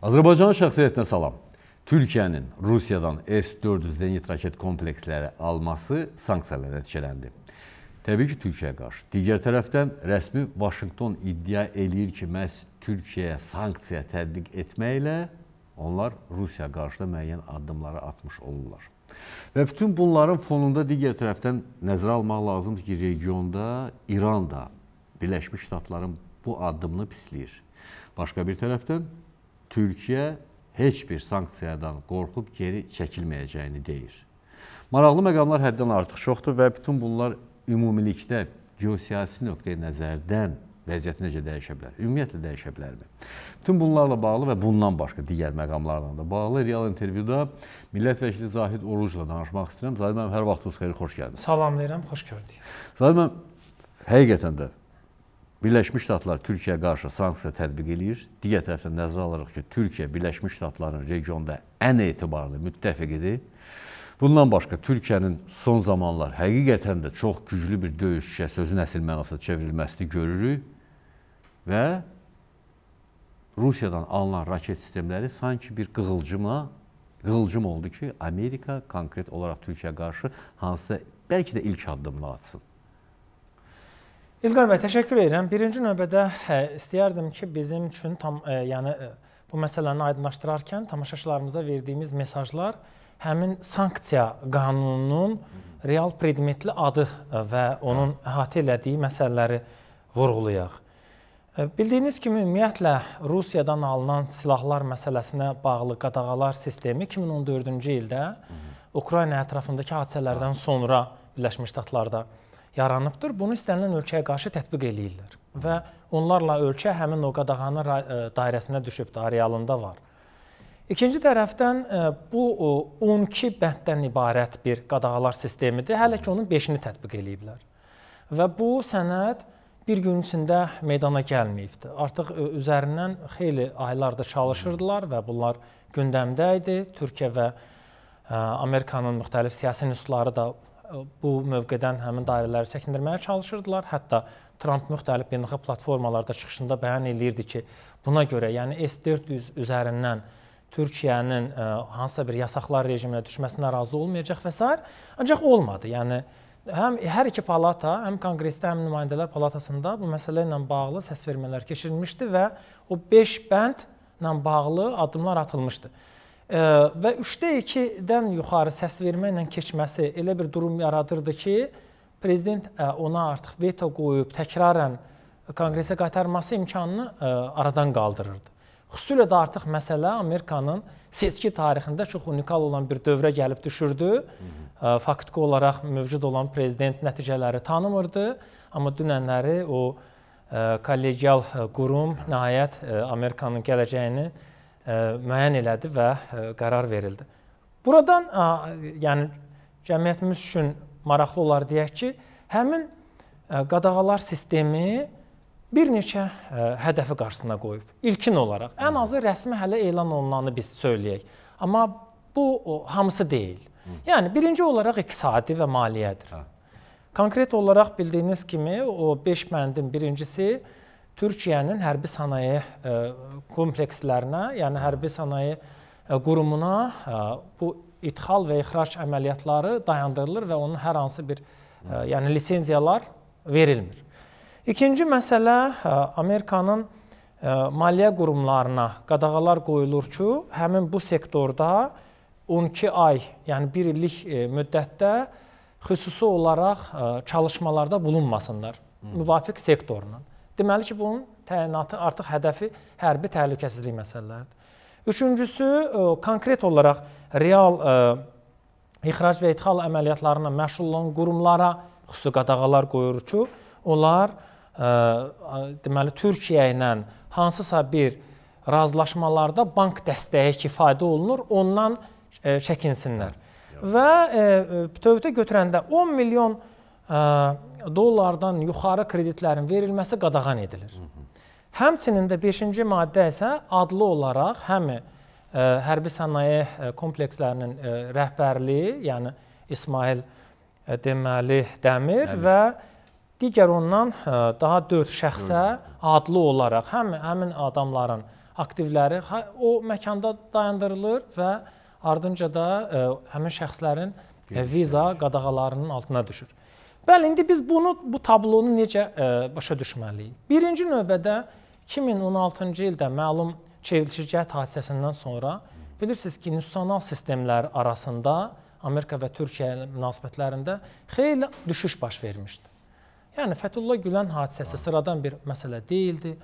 Azərbaycan şəxsiyyətinə salam. Türkiyənin Rusiyadan S-400 zenit raket kompleksləri alması sanksiyalara nəticələndi. Təbii ki, Türkiyəyə qarşı. Digər tərəfdən rəsmi Vaşinqton iddia eləyir ki, məhz Türkiyəyə sanksiya tətbiq etməklə onlar Rusiya qarşı da müəyyən addımları atmış olurlar. Və bütün bunların fonunda digər tərəfdən nəzərə almaq lazımdır ki, regionda İran da Birləşmiş Ştatların bu addımını pisləyir. Başqa bir tərəfdən Türkiyə heç bir sanksiyadan qorxub geri çəkilməyəcəyini deyir. Maraqlı məqamlar həddən artıq çoxdur və bütün bunlar ümumilikdə geosiyasi nöqteyi nəzərdən vəziyyəti necə dəyişə bilər? Ümumiyyətlə dəyişə bilərmi? Bütün bunlarla bağlı və bundan başqa digər məqamlarla da bağlı real intervyuda millət vəkili Zahid Orucla danışmaq istəyirəm. Zahid müəllim, hər vaxtınız xeyir, xoş gəldiniz. Salamlayıram, xoş gördük. Zahid müəllim, həqiqətən də Birləşmiş Ştatlar Türkiyəyə qarşı sanksiya tətbiq eləyir. Digər tərəfdən nəzərə alırıq ki, Türkiyə Birləşmiş Ştatların regionda ən etibarlı müttəfiqidir. Bundan başqa Türkiyənin son zamanlar həqiqətən də çox güclü bir döyüşçüyə sözün əsl mənasına çevrilməsini görürük və Rusiyadan alınan raket sistemləri sanki bir qığılcıma qığılcım oldu ki, Amerika konkret olaraq Türkiyəyə qarşı hansısa bəlkə də ilk addımla atsın. İlqar bəy, təşəkkür edirəm. Birinci növbədə hə, istəyərdim ki, bizim üçün tam ə, e, yəni ə, e, bu məsələni aydınlaşdırarkən tamaşaçılarımıza verdiyimiz mesajlar həmin sanksiya qanununun real predmetli adı e, və onun əhatə elədiyi məsələləri vurğulayaq. Bildiyiniz kimi ümumiyyətlə Rusiyadan alınan silahlar məsələsinə bağlı qadağalar sistemi 2014-cü ildə Ukrayna ətrafındakı hadisələrdən sonra Birləşmiş Ştatlarda yaranıbdır. Bunu istənilən ölkəyə qarşı tətbiq eləyirlər və onlarla ölkə həmin o qadağanın e, dairəsinə düşübdür, arealında var. İkinci tərəfdən e, bu 12 bənddən ibarət bir qadağalar sistemidir. Hələ ki onun 5-ini tətbiq eləyiblər. Və bu sənəd bir gün içində meydana gəlməyibdi. Artıq e, üzərindən xeyli aylarda çalışırdılar və bunlar gündəmdə idi. Türkiyə və Amerikanın müxtəlif siyasi nüsxələri də bu mövqedən həmin dairələri çəkindirməyə çalışırdılar. Hətta Tramp müxtəlif beynəlxalq platformalarda çıxışında bəyan eləyirdi ki, buna görə, yəni S-400 üzərindən Türkiyənin e, hansısa bir yasaqlar rejiminə düşməsinə razı olmayacaq və s. Ancaq olmadı. Yəni həm hər iki palata, həm Konqresdə, həm nümayəndələr palatasında bu məsələ ilə bağlı səsvermələr keçirilmişdi və o 5 bənd ilə bağlı addımlar atılmışdı və 3-2-dən yuxarı səs verməklə keçməsi elə bir durum yaradırdı ki, prezident e, ona artıq veto qoyub təkrarən konqresə qaytarması imkanını e, aradan qaldırırdı. Xüsusilə də artıq məsələ Amerikanın seçki tarixində çox unikal olan bir dövrə gəlib düşürdü. E, faktiki olaraq mövcud olan prezident nəticələri tanımırdı, amma dünənləri o kollegial qurum nəhayət Amerikanın gələcəyini E, müəyyən elədi və e, qərar verildi. Buradan yəni cəmiyyətimiz üçün maraqlı olar deyək ki, həmin e, qadağalar sistemi bir neçə hədəfi qarşısına qoyub. İlkin olaraq ən azı rəsmi hələ elan olunanı biz söyləyək. Amma bu o, hamısı deyil. Yəni birinci olaraq iqtisadi və maliyyədir. Hə. Konkret olaraq bildiyiniz kimi o 5 bəndin birincisi Türkiyənin hərbi sənaye e, komplekslərinə, yəni hərbi sənaye e, qurumuna e, bu idxal və ixrac əməliyyatları dayandırılır və onun hər hansı bir yəni lisenziyalar verilmir. İkinci məsələ Amerikanın maliyyə qurumlarına qadağalar qoyulur ki, həmin bu sektorda 12 ay, yəni 1 illik müddətdə xüsusi olaraq çalışmalarda bulunmasınlar müvafiq sektorla. Deməli ki, bunun təyinatı artıq hədəfi hərbi təhlükəsizlik məsələləridir. Üçüncüsü, e, konkret olaraq real e, ixrac və idxal əməliyyatlarına məşğul olan qurumlara xüsusi qadağalar qoyur ki, onlar e, deməli Türkiyə ilə hansısa bir razılaşmalarda bank dəstəyi kifayə olunur, ondan çəkinsinlər. Və bütövdə götürəndə 10 milyon dollardan yuxarı kreditlərin verilməsi qadağan edilir. Həmçinin də 5-ci maddə isə adlı olaraq həm e, hərbi sənaye e, komplekslərinin e, rəhbərliyi, yəni İsmail deməli Dəmir Dəli. və digər ondan daha 4 şəxsə adlı olaraq həm həmin adamların aktivləri o məkanda dayandırılır və ardınca da həmin şəxslərin viza qadağalarının altına düşür. Bəli, indi biz bunu bu tablonu necə ə, e, başa düşməliyik? Birinci növbədə 2016-cı ildə məlum çevrilişi cəhd hadisəsindən sonra bilirsiniz ki, institusional sistemlər arasında Amerika və Türkiyə münasibətlərində xeyli düşüş baş vermişdi. Yəni Fətullah Gülen hadisəsi sıradan bir məsələ değildi.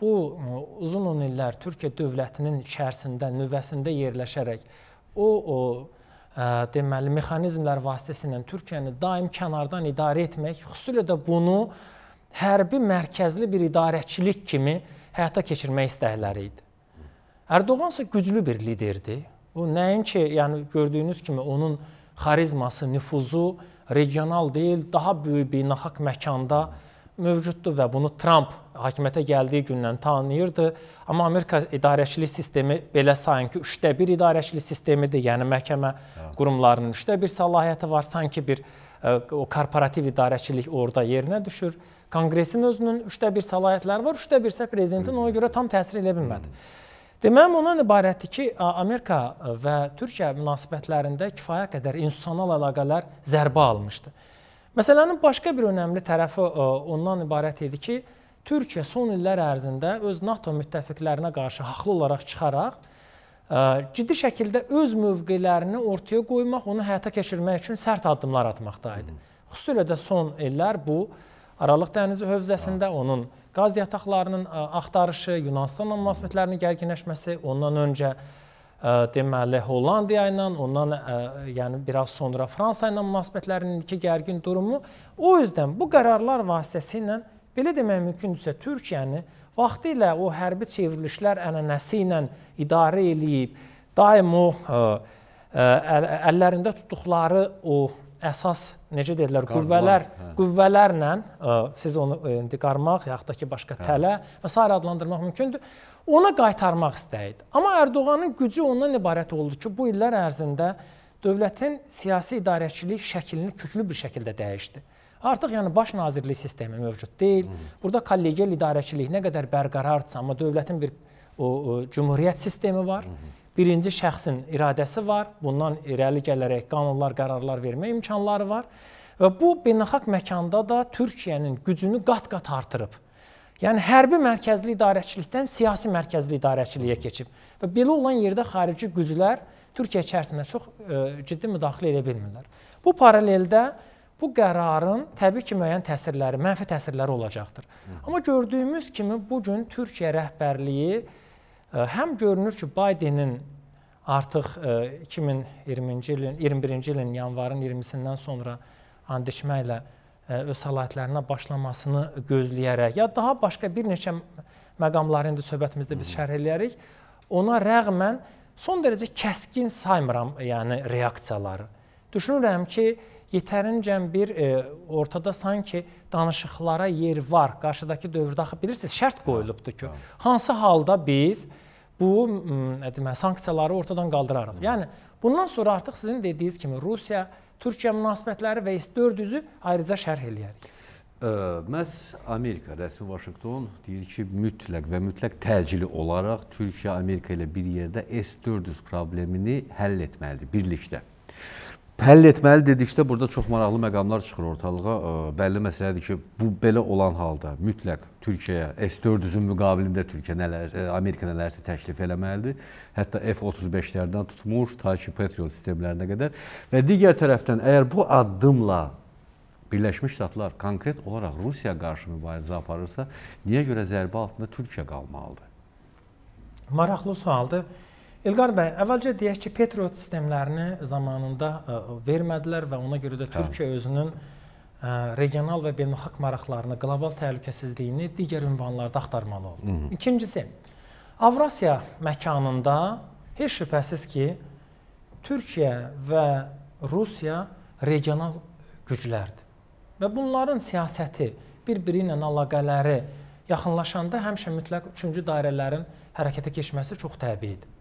Bu e, uzun on illər Türkiyə dövlətinin içərisində, nüvəsində yerləşərək o, o deməli mexanizmlər vasitəsilə Türkiyəni daim kənardan idarə etmək, xüsusilə də bunu hərbi mərkəzli bir idarəçilik kimi həyata keçirmək istəkləri idi. Ərdoğan isə güclü bir liderdir. Bu nəinki, yəni gördüyünüz kimi onun xarizması, nüfuzu regional deyil, daha böyük beynəlxalq məkanda mövcuddur və bunu Tramp hakimiyyətə gəldiyi gündən tanıyırdı. Amma Amerika idarəçilik sistemi belə sayın ki, 3də 1 idarəçilik sistemidir. Yəni məhkəmə hə. qurumlarının 3də 1 səlahiyyəti var. Sanki bir ə, e, o korporativ idarəçilik orada yerinə düşür. Konqresin özünün 3də 1 səlahiyyətləri var. 3də 1 isə prezidentin ona görə tam təsir edə bilmədi. Deməyim ondan ibarətdir ki, Amerika və Türkiyə münasibətlərində kifayət qədər institusional əlaqələr zərbə almışdı. Məsələnin başqa bir önəmli tərəfi e, ondan ibarət idi ki, Türkiyə son illər ərzində öz NATO müttəfiqlərinə qarşı haqlı olaraq çıxaraq e, ciddi şəkildə öz mövqelərini ortaya qoymaq, onu həyata keçirmək üçün sərt addımlar atmaqda idi. Xüsusilə də son illər bu Aralıq dənizi hövzəsində onun qaz yataqlarının e, axtarışı, Yunanistanla münasibətlərinin gərginləşməsi, ondan öncə deməli Hollandiya ilə, ondan yəni biraz sonra Fransa ilə münasibətlərindəki gərgin durumu o üzdən bu qərarlar vasitəsilə belə demək mümkündürsə Türkiyəni vaxtilə o hərbi çevrilişlər ənənəsi ilə idarə eləyib, daim o əllərində tutduqları o əsas necə deyirlər qüvvələr hə. qüvvələrlə ə, siz onu indi qarmaq yaxud da ki başqa hə. tələ və sair adlandırmaq mümkündür ona qaytarmaq istəyirdi. Amma Ərdoğanın gücü ondan ibarət oldu ki, bu illər ərzində dövlətin siyasi idarəçilik şəklini köklü bir şəkildə dəyişdi. Artıq yəni baş nazirlik sistemi mövcud deyil. Burada kollegial idarəçilik nə qədər bərqərardsa, amma dövlətin bir o, o cümhuriyyət sistemi var. Birinci şəxsin iradəsi var. Bundan irəli gələrək qanunlar, qərarlar vermə imkanları var. Və bu beynəlxalq məkanda da Türkiyənin gücünü qat-qat artırıb. Yəni hərbi mərkəzli idarəçilikdən siyasi mərkəzli idarəçiliyə keçib və belə olan yerdə xarici güclər Türkiyə içərisində çox ə, e, ciddi müdaxilə edə bilmirlər. Bu paraleldə bu qərarın təbii ki, müəyyən təsirləri, mənfi təsirləri olacaqdır. Hı. Amma gördüyümüz kimi bu gün Türkiyə rəhbərliyi ə, e, həm görünür ki, Baydenin artıq ə, e, 2020-ci ilin 21-ci ilin yanvarın 20-sindən sonra and içməklə öz səlahiyyətlərinə başlamasını gözləyərək ya daha başqa bir neçə məqamları indi söhbətimizdə biz şərh eləyərik. Ona rəğmən son dərəcə kəskin saymıram, yəni reaksiyaları. Düşünürəm ki, yetərincə bir e, ortada sanki danışıqlara yer var. Qarşıdakı dövrdə axı bilirsiniz, şərt hə, qoyulubdu ki, hə. hansı halda biz bu demə sanksiyaları ortadan qaldırarıq. Yəni bundan sonra artıq sizin dediyiniz kimi Rusiya Türkiyə münasibətləri və S-400-ü ayrıca şərh eləyərik. Ə, məhz Amerika, rəsmi Vaşinqton deyir ki, mütləq və mütləq təcili olaraq Türkiyə Amerika ilə bir yerdə S-400 problemini həll etməlidir birlikdə həll etməli dedikdə burada çox maraqlı məqamlar çıxır ortalığa. Bəlli məsələdir ki, bu belə olan halda mütləq Türkiyəyə S-400-ün müqabilində Türkiyə nələr, e, Amerika nələrsə təklif eləməlidir. Hətta F-35-lərdən tutmuş, ta ki Patriot sistemlərinə qədər. Və digər tərəfdən əgər bu addımla Birləşmiş Ştatlar konkret olaraq Rusiya qarşı mübarizə aparırsa, niyə görə zərbə altında Türkiyə qalmalıdır? Maraqlı sualdır. İlqar bəy, əvvəlcə deyək ki, Patriot sistemlərini zamanında ə, e, vermədilər və ona görə də hə. Türkiyə hə. özünün ə, e, regional və beynəlxalq maraqlarını, qlobal təhlükəsizliyini digər ünvanlarda axtarmalı oldu. Hı -hı. İkincisi, Avrasiya məkanında heç şübhəsiz ki, Türkiyə və Rusiya regional güclərdir. Və bunların siyasəti, bir-biri ilə əlaqələri yaxınlaşanda həmişə mütləq üçüncü dairələrin hərəkətə keçməsi çox təbiidir.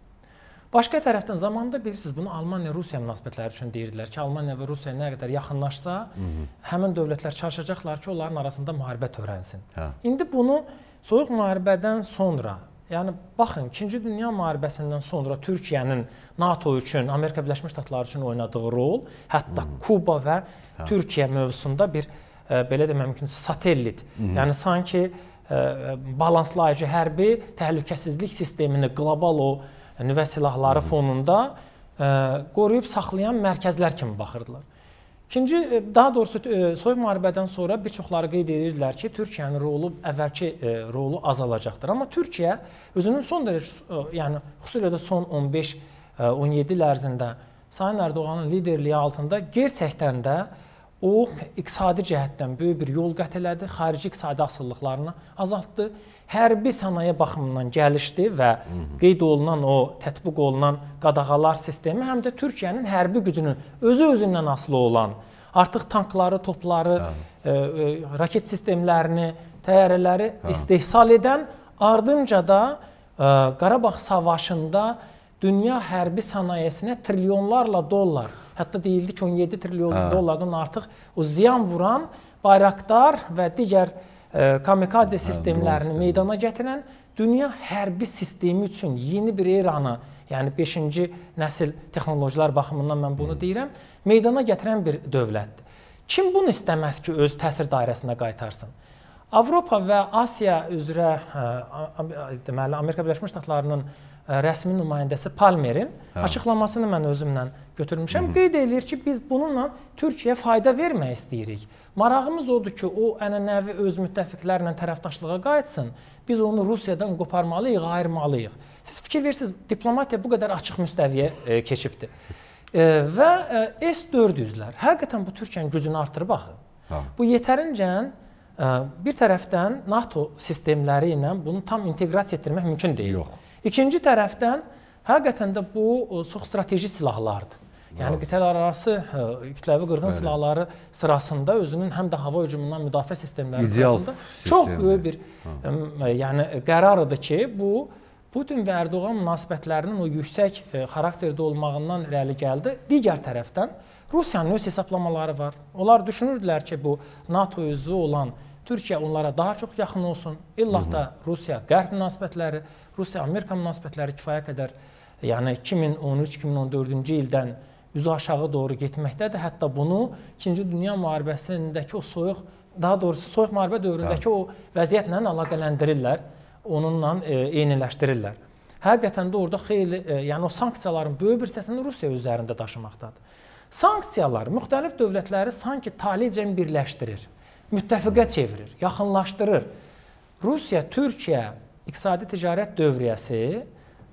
Başqa tərəfdən zamanında bilirsiniz, bunu Almaniya-Rusiya münasibətləri üçün deyirdilər ki, Almaniya və Rusiya nə qədər yaxınlaşsa, Hı mhm. -hı. həmin dövlətlər çalışacaqlar ki, onların arasında müharibə törənsin. Hə. İndi bunu soyuq müharibədən sonra Yəni baxın, 2-ci dünya müharibəsindən sonra Türkiyənin NATO üçün, Amerika Birləşmiş Ştatları üçün oynadığı rol, hətta hmm. Kuba və hə. Türkiyə mövzusunda bir ə, e, belə demək mümkündür, satellit. Hmm. Yəni sanki ə, e, e, balanslayıcı hərbi təhlükəsizlik sistemini qlobal o Yəni, nüvə silahları fonunda e, qoruyub saxlayan mərkəzlər kimi baxırdılar. İkinci, e, daha doğrusu e, soyuq müharibədən sonra bir çoxları qeyd edirdilər ki, Türkiyənin rolu əvvəlki rolu azalacaqdır. Amma Türkiyə özünün son dərəcə, yəni xüsusilə də son 15-17 il ərzində Sayın Ərdoğanın liderliyi altında gerçəkdən də o iqtisadi cəhətdən böyük bir yol qət elədi, xarici iqtisadi asılılıqlarını azaltdı hərbi sənaye baxımından gəlişdi və qeyd olunan o tətbiq olunan qadağalar sistemi həm də Türkiyənin hərbi gücünün özü özündən asılı olan artıq tankları, topları, ə, hə. ə, e, e, raket sistemlərini, təyyarələri Hə. istehsal edən ardınca da ə, e, Qarabağ savaşında dünya hərbi sənayesinə trilyonlarla dollar, hətta deyildi ki, 17 trilyon Hə. dollardan artıq o ziyan vuran bayraqdar və digər ə, kamikadze sistemlərini meydana gətirən dünya hərbi sistemi üçün yeni bir eranı, yəni 5-ci nəsil texnologilər baxımından mən bunu deyirəm, meydana gətirən bir dövlətdir. Kim bunu istəməz ki, öz təsir dairəsinə qaytarsın? Avropa və Asiya üzrə hə, deməli Amerika Birləşmiş Ştatlarının E, rəsmi nümayəndəsi Palmerin hə. açıqlamasını mən özümlə götürmüşəm. Hı -hı. Qeyd eləyir ki, biz bununla Türkiyəyə fayda vermək istəyirik. Marağımız odur ki, o ənənəvi öz müttəfiqlərlə tərəfdaşlığa qayıtsın. Biz onu Rusiyadan qoparmalıyıq, ayırmalıyıq. Siz fikir verirsiniz, diplomatiya bu qədər açıq müstəviyə e, keçibdi. E, və e, S-400-lər həqiqətən bu Türkiyənin gücünü artırıb axı. Hə. Bu yetərincə e, bir tərəfdən NATO sistemləri ilə bunu tam inteqrasiya etdirmək mümkün deyil. Yox. İkinci tərəfdən həqiqətən də bu e, çox strateji silahlardır. Yəni qitələrarası e, kütləvi qırğın Bəli. silahları sırasında özünün həm də hava hücumundan müdafiə sistemləri İdeal sırasında sistemdir. çox böyük bir ha. E, yəni qərardır ki, bu Putin və Ərdoğan münasibətlərinin o yüksək xarakterdə olmağından irəli gəldi. Digər tərəfdən Rusiyanın öz hesablamaları var. Onlar düşünürdülər ki, bu NATO üzvü olan Türkiyə onlara daha çox yaxın olsun. İllah da Rusiya-Qərb münasibətləri, Rusiya-Amerika münasibətləri kifayət qədər, yəni 2013-2014-cü ildən üzü aşağı doğru getməkdədir. Hətta bunu 2-ci Dünya müharibəsindəki o soyuq, daha doğrusu soyuq müharibə dövründəki hə. o vəziyyətlə əlaqələndirirlər, onunla e, eyniləşdirirlər. Həqiqətən də orada xeyli, e, yəni o sanksiyaların böyük bir hissəsini Rusiya üzərində daşımaqdadır. Sanksiyalar müxtəlif dövlətləri sanki talicən birləşdirir müttəfiqə çevirir, yaxınlaşdırır. Rusiya, Türkiyə iqtisadi ticarət dövriyyəsi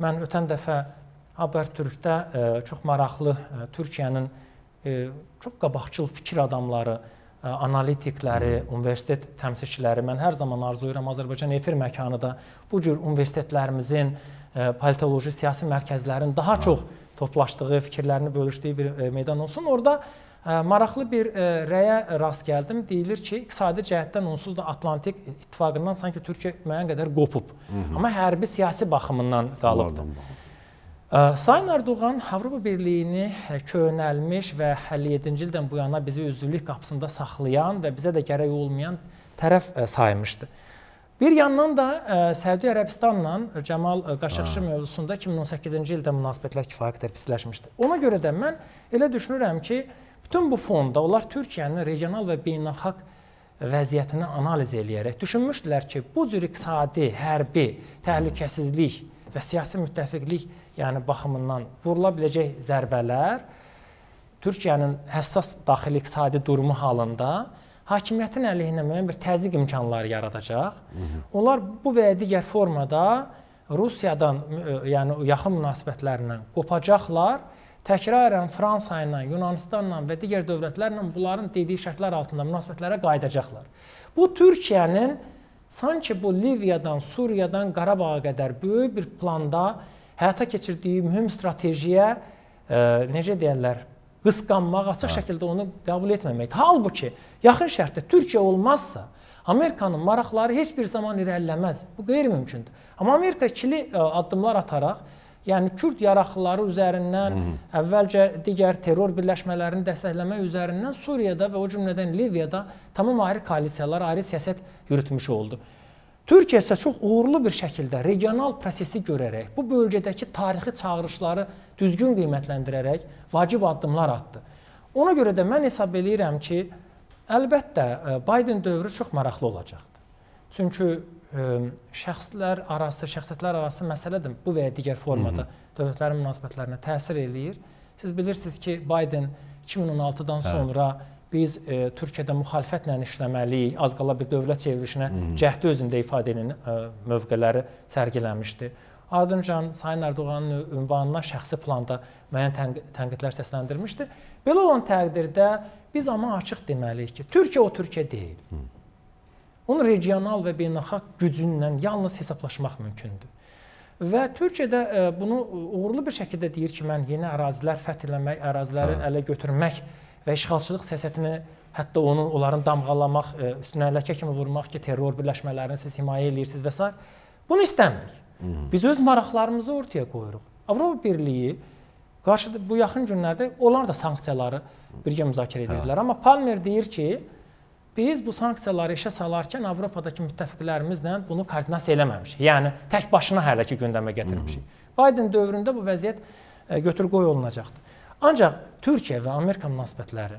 mən ötən dəfə Habertürkdə e, çox maraqlı e, Türkiyənin e, çox qabaqcıl fikir adamları, e, analitikləri, universitet təmsilçiləri mən hər zaman arzulayıram Azərbaycan efir məkanı da bu cür universitetlərimizin e, politoloji siyasi mərkəzlərin daha çox toplaşdığı, fikirlərini bölüşdüyü bir e, meydan olsun. Orda e, maraqlı bir rəyə rast gəldim. Deyilir ki, iqtisadi cəhətdən onsuz da Atlantik ittifaqından sanki Türkiyə müəyyən qədər qopub. Hı -hı. Amma hərbi siyasi baxımından qalıbdı. Sayın Erdoğan Avropa Birliyini köhnəlmiş və 57-ci ildən bu yana bizi üzvlük qapısında saxlayan və bizə də gərək olmayan tərəf saymışdı. Bir yandan da Səudi Ərəbistanla Cəmal Qaşaqçı hə. mövzusunda 2018-ci ildə münasibətlər kifayət qədər pisləşmişdi. Ona görə də mən elə düşünürəm ki, Bütün bu fonda onlar Türkiyənin regional və beynəlxalq vəziyyətini analiz eləyərək düşünmüşdülər ki, bu cür iqtisadi, hərbi, təhlükəsizlik və siyasi müttəfiqlik, yəni baxımından vurula biləcək zərbələr Türkiyənin həssas daxili iqtisadi durumu halında hakimiyyətin əleyhinə müəyyən bir təzyiq imkanları yaradacaq. Onlar bu və ya digər formada Rusiyadan, e, yəni yaxın münasibətlərindən qopacaqlar təkrarən Fransa ilə, Yunanistanla və digər dövlətlərlə bunların dediyi şərtlər altında münasibətlərə qayıdacaqlar. Bu Türkiyənin sanki bu Liviyadan, Suriyadan Qarabağa qədər böyük bir planda həyata keçirdiyi mühüm stratejiyə e, necə deyirlər, qısqanmaq, açıq hə. şəkildə onu qəbul etməmək. Halbuki yaxın şərtdə Türkiyə olmazsa, Amerikanın maraqları heç bir zaman irəliləməz. Bu qeyri-mümkündür. Amma Amerika ikili ə, e, addımlar ataraq yəni Kürd yaraqlıları üzərindən Hı -hı. əvvəlcə digər terror birləşmələrini dəstəkləmək üzərindən Suriyada və o cümlədən Liviyada tamam ayrı koalisiyalar, ayrı siyasət yürütmüş oldu. Türkiyə isə çox uğurlu bir şəkildə regional prosesi görərək, bu bölgədəki tarixi çağırışları düzgün qiymətləndirərək vacib addımlar atdı. Ona görə də mən hesab eləyirəm ki, əlbəttə e, Biden dövrü çox maraqlı olacaqdır. Çünki şəxslər arası, şəxsiyyətlər arası məsələdir. Bu və ya digər formada Hı -hı. dövlətlərin münasibətlərinə təsir eləyir. Siz bilirsiniz ki, Biden 2016-dan hə. sonra biz e, Türkiyədə müxalifətlə işləməliyik, az qala bir dövlət çevrilişinə hmm. cəhdi özündə ifadə edən e, mövqeləri sərgiləmişdi. Ardıncan Sayın Erdoğanın ünvanına şəxsi planda müəyyən tənq tənqidlər səsləndirmişdi. Belə olan təqdirdə biz amma açıq deməliyik ki, Türkiyə o Türkiyə deyil. Hmm. Onun regional və beynəlxalq gücündən yalnız hesablaşmaq mümkündür. Və Türkiyə də e, bunu uğurlu bir şəkildə deyir ki, mən yeni ərazilər fəth etmək, əraziləri Hı. Hə. ələ götürmək və işğalçılıq siyasətini hətta onun onların damğalamaq, e, üstünə ləkə kimi vurmaq ki, terror birləşmələrini siz himayə eləyirsiniz və s. Bunu istəmirik. Hı. Biz öz maraqlarımızı ortaya qoyuruq. Avropa Birliyi qarşı bu yaxın günlərdə onlar da sanksiyaları birgə müzakirə edirdilər, hə. amma Palmer deyir ki, Biz bu sanksiyaları işə salarkən Avropadakı müttəfiqlərimizlə bunu koordinasiya eləməmişik. Yəni tək başına hələ ki gündəmə gətirmişik. Biden dövründə bu vəziyyət e, götür-qoy olunacaqdı. Ancaq Türkiyə və Amerika münasibətləri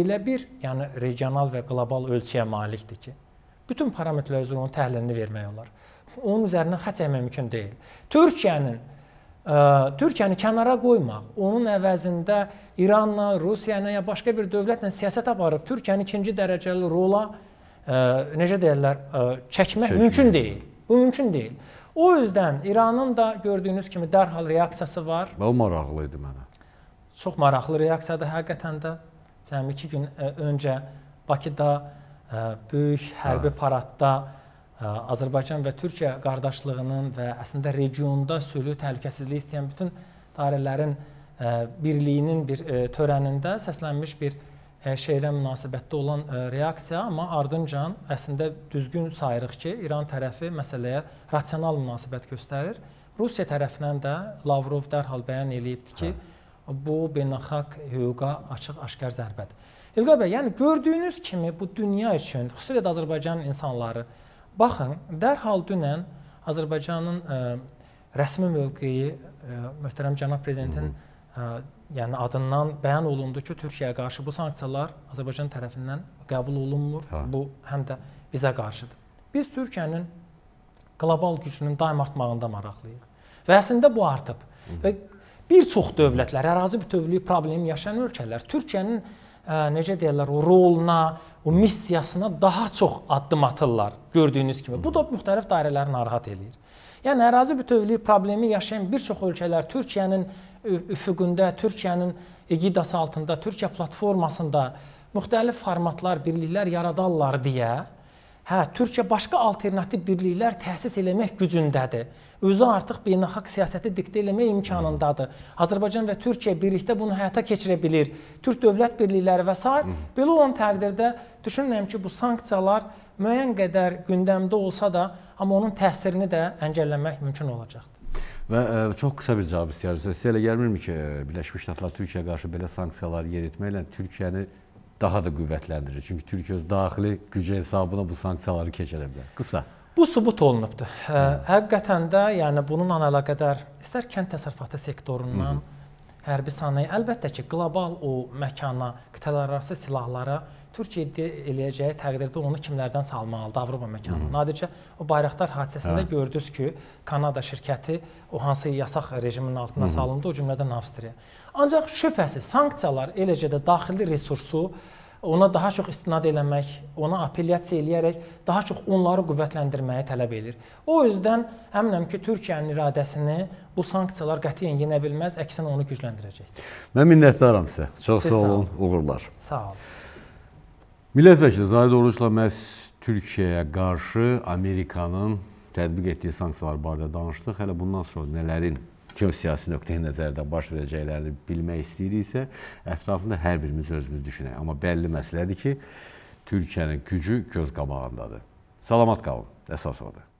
elə bir, yəni regional və qlobal ölçüyə malikdir ki, bütün parametrlər üzrə onun təhlilini vermək olar. Onun üzərinə xətt çəkmək mümkün deyil. Türkiyənin Türkiyəni kənara qoymaq, onun əvəzində İranla, Rusiya ilə ya başqa bir dövlətlə siyasət aparıb Türkiyəni ikinci dərəcəli rola ə, necə deyirlər, ə, çəkmək Çəkmək. mümkün deyil. Bu mümkün deyil. O üzdən İranın da gördüyünüz kimi dərhal reaksiyası var. O maraqlı idi mənə. Çox maraqlı reaksiyadır həqiqətən də. Cəmi 2 gün ə, öncə Bakıda ə, böyük hərbi hə. paradda Azərbaycan və Türkiyə qardaşlığının və əslində regionda sülhü, təhlükəsizliyi istəyən bütün dairələrin birliyinin bir törənində səslənmiş bir şeylə münasibətdə olan reaksiya, amma ardıncan əslində düzgün sayırıq ki, İran tərəfi məsələyə rasional münasibət göstərir. Rusiya tərəfindən də Lavrov dərhal bəyan eləyibdi ki, hə. bu beynəlxalq hüquqa açıq-aşkar zərbədir. İlqar bəy, yəni gördüyünüz kimi bu dünya üçün, xüsusilə də Azərbaycan insanları, Baxın, dərhal dünən Azərbaycanın ə, e, rəsmi mövqeyi ə, e, möhtərəm cənab prezidentin ə, e, yəni adından bəyan olundu ki, Türkiyəyə qarşı bu sanksiyalar Azərbaycan tərəfindən qəbul olunmur. Hə. Bu həm də bizə qarşıdır. Biz Türkiyənin qlobal gücünün daim artmağında maraqlıyıq. Və əslində bu artıb. Və bir çox dövlətlər, ərazi bütövlüyü problemi yaşayan ölkələr Türkiyənin ə, necə deyirlər, o roluna, o missiyasına daha çox addım atırlar gördüyünüz kimi. Bu da müxtəlif dairələri narahat eləyir. Yəni ərazi bütövlüyü problemi yaşayan bir çox ölkələr Türkiyənin üfüqündə, Türkiyənin egidası altında, Türkiyə platformasında müxtəlif formatlar, birliklər yaradarlar deyə Hə, Türkiyə başqa alternativ birliklər təsis eləmək gücündədir. Özü artıq beynəlxalq siyasəti diktə eləmək imkanındadır. Azərbaycan və Türkiyə birlikdə bunu həyata keçirə bilir. Türk dövlət birlikləri və s. belə olan təqdirdə düşünürəm ki, bu sanksiyalar müəyyən qədər gündəmdə olsa da, amma onun təsirini də əngəlləmək mümkün olacaqdır. Və ə, e, çox qısa bir cavab istəyirəm. Sizə elə gəlmirmi ki, e, Birləşmiş Ştatlar Türkiyəyə qarşı belə sanksiyalar yer etməklə Türkiyəni daha da qüvvətləndirir. Çünki Türkiyə öz daxili gücü hesabına bu sanksiyaları keçirə bilər. Qısa. Bu sübut olunubdu. Hə, həqiqətən də, yəni bununla əlaqədar istər kənd təsərrüfatı sektorundan Hı -hı. hərbi sənaye, əlbəttə ki, qlobal o məkana, qitələrarası silahlara Türkiyə eləyəcəyi təqdirdə onu kimlərdən salmalıdır Avropa məkanına. Nadircə o bayraqlar hadisəsində hə. gördünüz ki, Kanada şirkəti o hansı yasaq rejiminin altına Hı -hı. salındı, o cümlədən Avstriya. Ancaq şübhəsiz sanksiyalar eləcə də daxili resursu ona daha çox istinad eləmək, ona apellyasiya eləyərək daha çox onları qüvvətləndirməyi tələb edir. O üzdən əminəm ki, Türkiyənin iradəsini bu sanksiyalar qətiyyən yenə bilməz, əksinə onu gücləndirəcək. Mən minnətdaram sizə. Çox Siz sağ olun, uğurlar. Sağ olun. Milletvəkili Zahid Orucla məhz Türkiyəyə qarşı Amerikanın tətbiq etdiyi sanksiyalar barədə danışdıq. Hələ bundan sonra nələrin geosiyasi nöqteyi nəzərdə baş verəcəklərini bilmək istəyiriksə, ətrafında hər birimiz özümüz düşünək. Amma bəlli məsələdir ki, Türkiyənin gücü göz qabağındadır. Salamat qalın. Əsas odur.